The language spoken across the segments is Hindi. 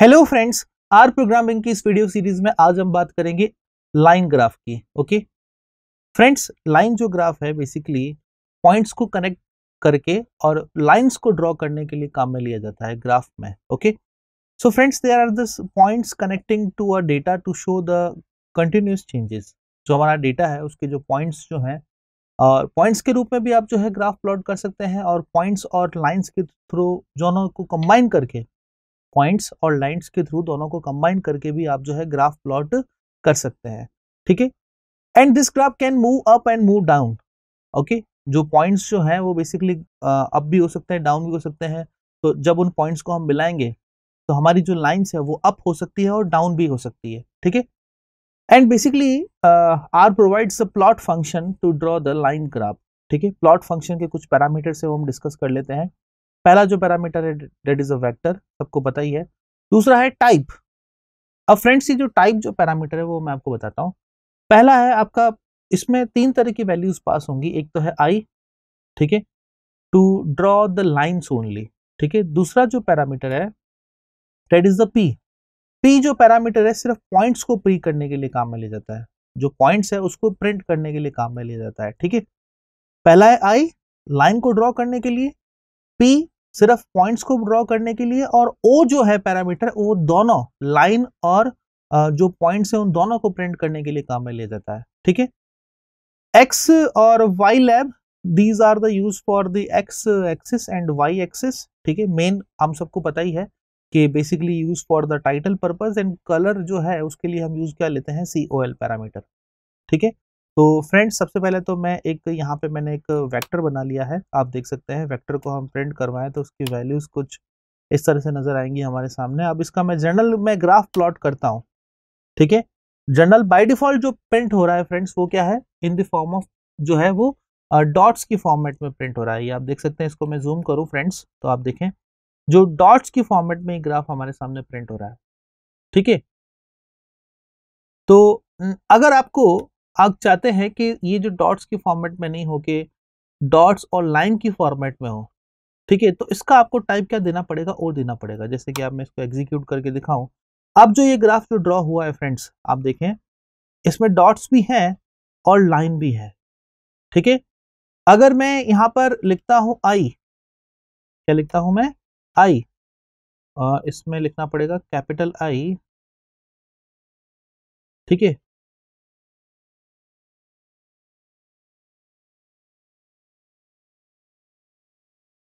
हेलो फ्रेंड्स आर प्रोग्रामिंग की इस वीडियो सीरीज में आज हम बात करेंगे लाइन ग्राफ की ओके फ्रेंड्स लाइन जो ग्राफ है बेसिकली पॉइंट्स को कनेक्ट करके और लाइंस को ड्रॉ करने के लिए काम में लिया जाता है ग्राफ में okay so friends there are this points connecting to a data to show the continuous changes जो हमारा डेटा है उसके जो पॉइंट्स जो हैं और पॉइंट्स के रूप में भी आप जो है ग्राफ प्लॉट कर सकते हैं और पॉइंट्स और लाइन्स के थ्रू जोनों को कंबाइन करके पॉइंट्स और लाइन्स के थ्रू दोनों को कंबाइन करके भी आप जो है ग्राफ प्लॉट कर सकते हैं ठीक है and this graph can move up and move down okay जो पॉइंट्स जो हैं वो बेसिकली अप भी हो सकते हैं डाउन भी हो सकते हैं तो जब उन पॉइंट्स को हम मिलाएंगे तो हमारी जो लाइन्स है वो अप हो सकती है और डाउन भी हो सकती है ठीक है and basically R provides a plot function to draw the line graph ठीक है प्लॉट फंक्शन के कुछ पैरामीटर्स है वो हम डिस्कस कर लेते हैं पहला जो पैरामीटर है डेट इज अ वेक्टर सबको पता ही है दूसरा है टाइप अब फ्रेंड्स ये जो टाइप जो पैरामीटर है वो मैं आपको बताता हूँ पहला है आपका इसमें तीन तरह की वैल्यूज पास होंगी एक तो है आई ठीक है to draw the lines only ठीक है दूसरा जो पैरामीटर है that is the P P जो पैरामीटर है सिर्फ पॉइंट्स को प्री करने के लिए काम में ले जाता है जो पॉइंट्स है उसको प्रिंट करने के लिए काम में लिया जाता है ठीक है पहला है आई लाइन को ड्रॉ करने के लिए P सिर्फ पॉइंट्स को ड्रॉ करने के लिए और ओ जो है पैरामीटर वो दोनों लाइन और जो पॉइंट्स है उन दोनों को प्रिंट करने के लिए काम में ले जाता है ठीक है एक्स और Y lab these are the use for the X axis and Y axis ठीक है मेन हम सबको पता ही है कि basically use for the title purpose and colour जो है उसके लिए हम यूज क्या लेते हैं सी ओ एल पैरामीटर ठीक है तो फ्रेंड्स सबसे पहले तो मैं एक यहाँ पे मैंने एक वेक्टर बना लिया है आप देख सकते हैं वेक्टर को हम प्रिंट करवाएं तो उसकी वैल्यूज़ कुछ इस तरह से नज़र आएंगी हमारे सामने अब इसका मैं जनरल मैं ग्राफ प्लॉट करता हूँ ठीक है जनरल बाय डिफ़ॉल्ट जो प्रिंट हो रहा है फ्रेंड्स वो क्या है इन द फॉर्म ऑफ जो है वो डॉट्स की फॉर्मेट में प्रिंट हो रहा है ये आप देख सकते हैं इसको मैं जूम करूँ फ्रेंड्स तो आप देखें जो डॉट्स की फॉर्मेट में ग्राफ हमारे सामने प्रिंट हो रहा है ठीक है तो अगर आपको आप चाहते हैं कि ये जो डॉट्स की फॉर्मेट में नहीं हो के डॉट्स और लाइन की फॉर्मेट में हो ठीक है तो इसका आपको टाइप क्या देना पड़ेगा और देना पड़ेगा जैसे कि आप मैं इसको एग्जीक्यूट करके दिखाऊं अब जो ये ग्राफ जो ड्रॉ हुआ है फ्रेंड्स आप देखें इसमें डॉट्स भी हैं और लाइन भी है ठीक है अगर मैं यहाँ पर लिखता हूँ आई क्या लिखता हूँ मैं आई इसमें लिखना पड़ेगा कैपिटल आई ठीक है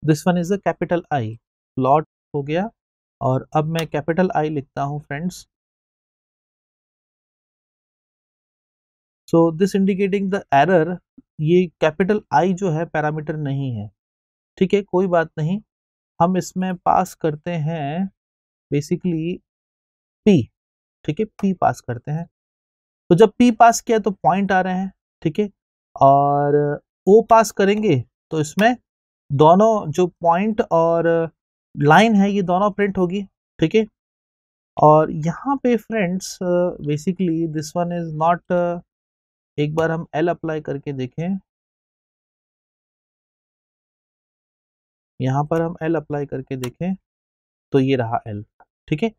this one is the capital I plot हो गया और अब मैं कैपिटल आई लिखता हूँ friends so this indicating the error ये कैपिटल आई जो है पैरामीटर नहीं है ठीक है कोई बात नहीं हम इसमें पास करते हैं बेसिकली पी ठीक है पी पास करते हैं तो जब पी पास किया तो पॉइंट आ रहे हैं ठीक है और ओ पास करेंगे तो इसमें दोनों जो पॉइंट और लाइन है ये दोनों प्रिंट होगी ठीक है और यहाँ पे friends basically this one is not एक बार हम एल अप्लाई करके देखें यहाँ पर हम एल अप्लाई करके देखें तो ये रहा एल ठीक है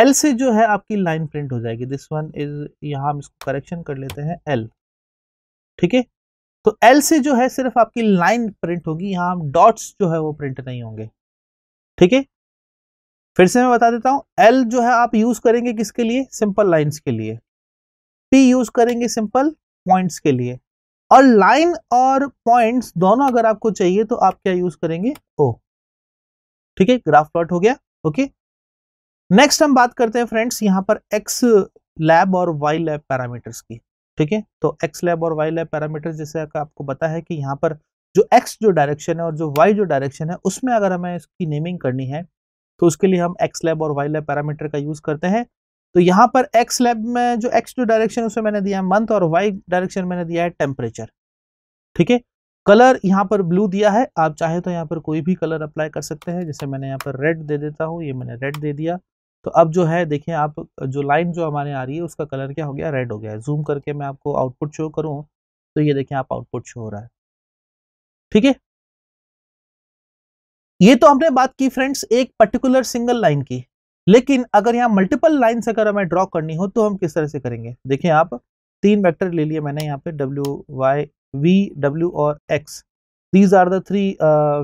एल से जो है आपकी लाइन प्रिंट हो जाएगी दिस वन इज यहाँ हम इसको करेक्शन कर लेते हैं एल ठीक है तो एल से जो है सिर्फ आपकी लाइन प्रिंट होगी यहां डॉट्स जो है वो प्रिंट नहीं होंगे ठीक है फिर से मैं बता देता हूं एल जो है आप यूज करेंगे किसके लिए सिंपल लाइन के लिए पी यूज करेंगे सिंपल पॉइंट्स के लिए और लाइन और पॉइंट्स दोनों अगर आपको चाहिए तो आप क्या यूज करेंगे ओ ठीक है ग्राफ प्लॉट हो गया ओके नेक्स्ट हम बात करते हैं फ्रेंड्स यहां पर एक्स लैब और वाई लैब पैरामीटर्स की ठीक है तो एक्स लैब और वाई लैब पैरामीटर जैसे आपको पता है कि यहाँ पर जो एक्स जो डायरेक्शन है और जो वाई जो डायरेक्शन है उसमें अगर हमें इसकी नेमिंग करनी है तो उसके लिए हम एक्स लैब और वाई लैब पैरामीटर का यूज़ करते हैं तो यहाँ पर एक्स लैब में जो एक्स जो डायरेक्शन उसमें मैंने दिया है मंथ और वाई डायरेक्शन मैंने दिया है टेम्परेचर ठीक है कलर यहाँ पर ब्लू दिया है आप चाहे तो यहाँ पर कोई भी कलर अप्लाई कर सकते हैं जैसे मैंने यहाँ पर रेड दे देता हूँ ये मैंने रेड दे दिया तो अब जो है देखें आप जो लाइन जो हमारे आ रही है उसका कलर क्या हो गया रेड हो गया है जूम करके मैं आपको आउटपुट शो करूँ तो ये देखें आप आउटपुट शो हो रहा है ठीक है ये तो हमने बात की फ्रेंड्स एक पर्टिकुलर सिंगल लाइन की लेकिन अगर यहाँ मल्टीपल लाइन अगर हमें ड्रॉ करनी हो तो हम किस तरह से करेंगे देखिए आप तीन वैक्टर ले लिए मैंने यहाँ पे डब्ल्यू वाई वी डब्ल्यू और X these are the three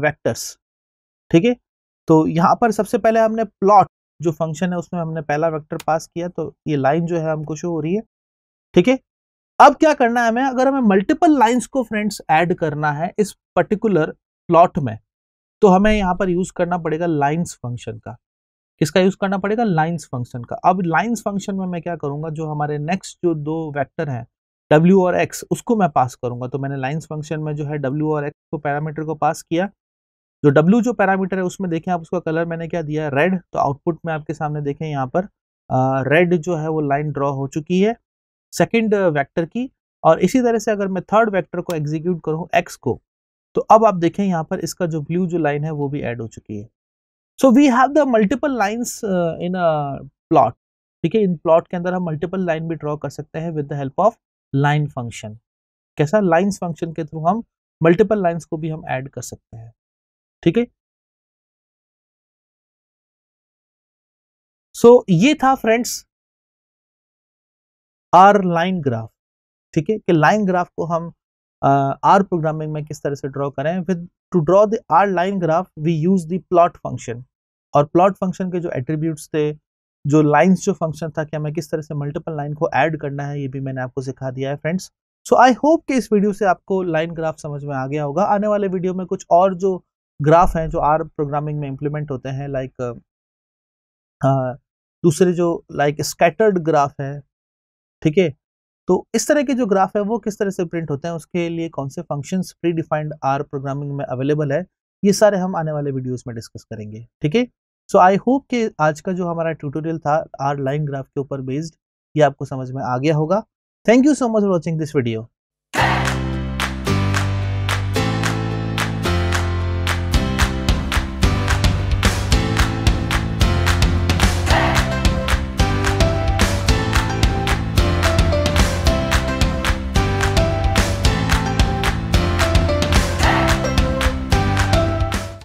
vectors ठीक है तो यहाँ पर सबसे पहले हमने प्लॉट जो फंक्शन है उसमें हमने पहला वेक्टर पास किया तो ये लाइन जो है हमको शो हो रही है ठीक है अब क्या करना है हमें अगर हमें मल्टीपल लाइंस को फ्रेंड्स ऐड करना है इस पर्टिकुलर प्लॉट में तो हमें यहाँ पर यूज करना पड़ेगा लाइन्स फंक्शन का किसका यूज करना पड़ेगा लाइन्स फंक्शन का अब लाइन्स फंक्शन में मैं क्या करूंगा जो हमारे नेक्स्ट जो दो वैक्टर हैं डब्ल्यू और एक्स उसको मैं पास करूंगा तो मैंने लाइन्स फंक्शन में जो है डब्ल्यू और एक्स को पैरामीटर को पास किया जो W जो पैरामीटर है उसमें देखें आप उसका कलर मैंने क्या दिया है रेड तो आउटपुट में आपके सामने देखें यहाँ पर रेड जो है वो लाइन ड्रॉ हो चुकी है सेकेंड वैक्टर की और इसी तरह से अगर मैं थर्ड वैक्टर को एग्जीक्यूट करूँ एक्स को तो अब आप देखें यहाँ पर इसका जो ब्लू जो लाइन है वो भी एड हो चुकी है so we have the multiple lines in plot ठीक है इन प्लॉट के अंदर हम मल्टीपल लाइन भी ड्रॉ कर सकते हैं with the help of line function कैसा लाइन्स फंक्शन के थ्रू हम मल्टीपल लाइन्स को भी हम ऐड कर सकते हैं ठीक है सो ये था फ्रेंड्स आर लाइन ग्राफ ठीक है कि लाइन ग्राफ को हम आर uh, प्रोग्रामिंग में किस तरह से ड्रॉ करें with to draw the R line graph we use the plot function और प्लॉट फंक्शन के जो एट्रीब्यूट्स थे जो लाइंस जो फंक्शन था कि हमें किस तरह से मल्टीपल लाइन को ऐड करना है ये भी मैंने आपको सिखा दिया है फ्रेंड्स सो आई होप कि इस वीडियो से आपको लाइन ग्राफ समझ में आ गया होगा आने वाले वीडियो में कुछ और जो ग्राफ हैं जो आर प्रोग्रामिंग में इम्प्लीमेंट होते हैं लाइक दूसरे जो लाइक स्कैटर्ड ग्राफ है ठीक है तो इस तरह के जो ग्राफ है वो किस तरह से प्रिंट होते हैं उसके लिए कौन से functions predefined R programming में अवेलेबल है ये सारे हम आने वाले वीडियोस में डिस्कस करेंगे ठीक है सो आई होप कि आज का जो हमारा ट्यूटोरियल था आर लाइन ग्राफ के ऊपर बेस्ड ये आपको समझ में आ गया होगा thank you so much for watching this video